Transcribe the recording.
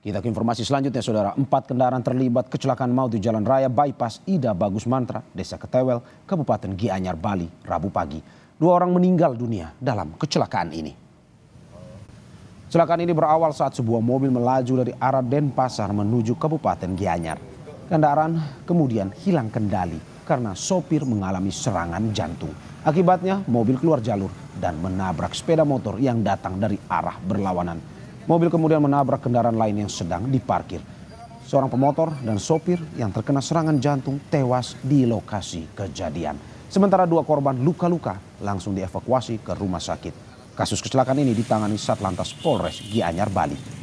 Kita ke informasi selanjutnya, saudara. Empat kendaraan terlibat kecelakaan maut di Jalan Raya Bypass Ida Bagus Mantra, Desa Ketewel, Kabupaten Gianyar, Bali, Rabu pagi. Dua orang meninggal dunia dalam kecelakaan ini. Kecelakaan ini berawal saat sebuah mobil melaju dari arah Denpasar menuju Kabupaten Gianyar. Kendaraan kemudian hilang kendali karena sopir mengalami serangan jantung. Akibatnya mobil keluar jalur dan menabrak sepeda motor yang datang dari arah berlawanan. Mobil kemudian menabrak kendaraan lain yang sedang diparkir. Seorang pemotor dan sopir yang terkena serangan jantung tewas di lokasi kejadian. Sementara dua korban luka-luka langsung dievakuasi ke rumah sakit. Kasus kecelakaan ini ditangani Satlantas Polres Gianyar, Bali.